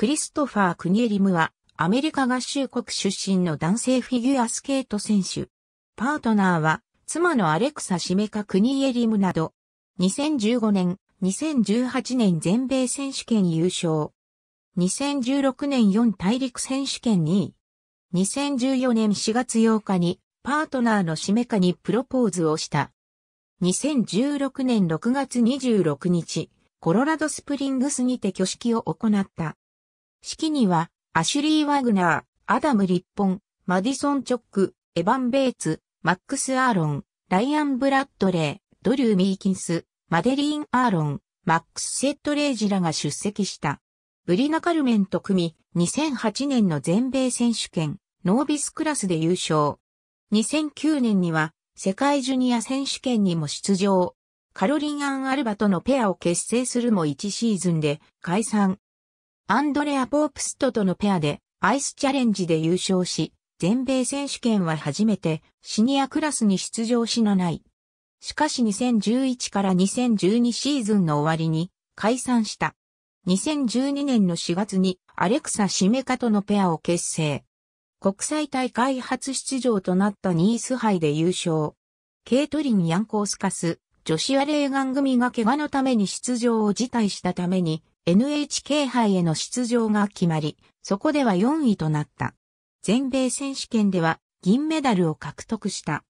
クリストファー・クニエリムは、アメリカ合衆国出身の男性フィギュアスケート選手。パートナーは、妻のアレクサ・シメカ・クニエリムなど、2015年、2018年全米選手権優勝。2016年4大陸選手権2位。2014年4月8日にパートナーのシメカにプロポーズをした。2016年6月26日、コロラドスプリングスにて挙式を行った。式には、アシュリー・ワグナー、アダム・リッポン、マディソン・チョック、エヴァン・ベイツ、マックス・アーロン、ライアン・ブラッドレー、ドリュー・ミーキンス、マデリーン・アーロン、マックス・セット・レイジらが出席した。ブリナ・カルメンと組み、2008年の全米選手権、ノービスクラスで優勝。2009年には、世界ジュニア選手権にも出場。カロリン・アン・アルバとのペアを結成するも1シーズンで解散。アンドレア・ポープストとのペアでアイスチャレンジで優勝し、全米選手権は初めてシニアクラスに出場しなない。しかし2011から2012シーズンの終わりに解散した。2012年の4月にアレクサ・シメカとのペアを結成。国際大会初出場となったニース杯で優勝。ケイトリン・ヤンコースカス、女子アレーガン組が怪我のために出場を辞退したために NHK 杯への出場が決まり、そこでは4位となった。全米選手権では銀メダルを獲得した。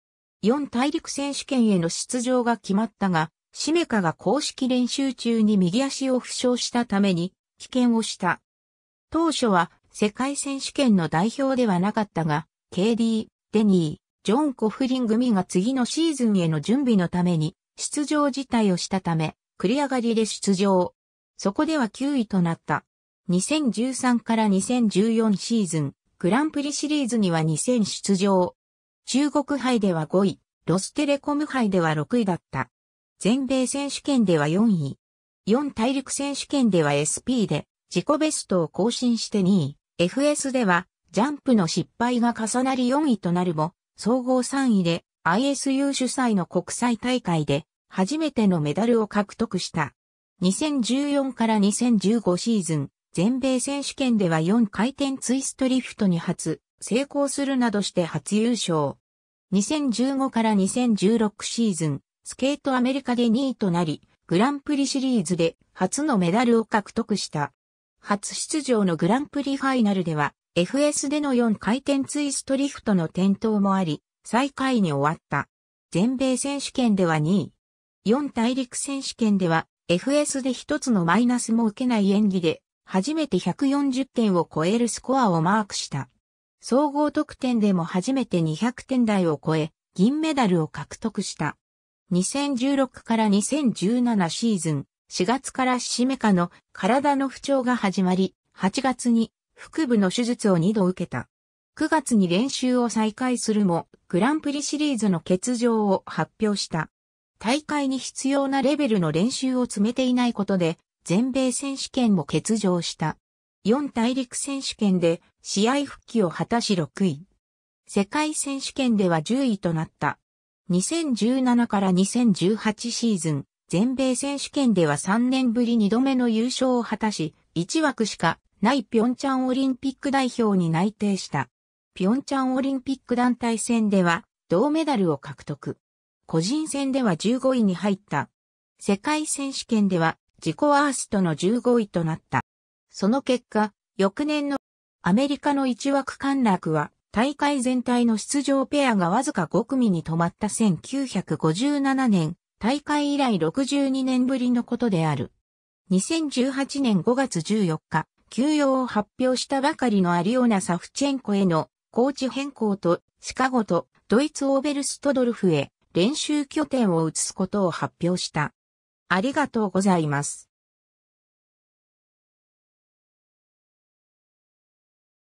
4大陸選手権への出場が決まったが、シメカが公式練習中に右足を負傷したために棄権をした。当初は世界選手権の代表ではなかったが、KD、デニー、ジョン・コフリン組が次のシーズンへの準備のために出場辞退をしたため、繰り上がりで出場。そこでは9位となった。2013から2014シーズン、グランプリシリーズには2000出場。中国杯では5位、ロステレコム杯では6位だった。全米選手権では4位。4大陸選手権では SP で自己ベストを更新して2位。FS ではジャンプの失敗が重なり4位となるも、総合3位で ISU 主催の国際大会で初めてのメダルを獲得した。2014から2015シーズン、全米選手権では4回転ツイストリフトに初、成功するなどして初優勝。2015から2016シーズン、スケートアメリカで2位となり、グランプリシリーズで初のメダルを獲得した。初出場のグランプリファイナルでは、FS での4回転ツイストリフトの転倒もあり、最下位に終わった。全米選手権では2位。4大陸選手権では FS で一つのマイナスも受けない演技で、初めて140点を超えるスコアをマークした。総合得点でも初めて200点台を超え、銀メダルを獲得した。2016から2017シーズン、4月からシメカの体の不調が始まり、8月に腹部の手術を2度受けた。9月に練習を再開するも、グランプリシリーズの欠場を発表した。大会に必要なレベルの練習を積めていないことで、全米選手権も欠場した。4大陸選手権で試合復帰を果たし6位。世界選手権では10位となった。2017から2018シーズン、全米選手権では3年ぶり2度目の優勝を果たし、1枠しかないピョンチャンオリンピック代表に内定した。ピョンチャンオリンピック団体戦では銅メダルを獲得。個人戦では15位に入った。世界選手権では自己ワーストの15位となった。その結果、翌年のアメリカの1枠陥落は大会全体の出場ペアがわずか5組に止まった1957年、大会以来62年ぶりのことである。2018年5月14日、休養を発表したばかりのアリオナ・サフチェンコへのコーチ変更とシカゴとドイツ・オーベルストドルフへ練習拠点を移すことを発表した。ありがとうございます。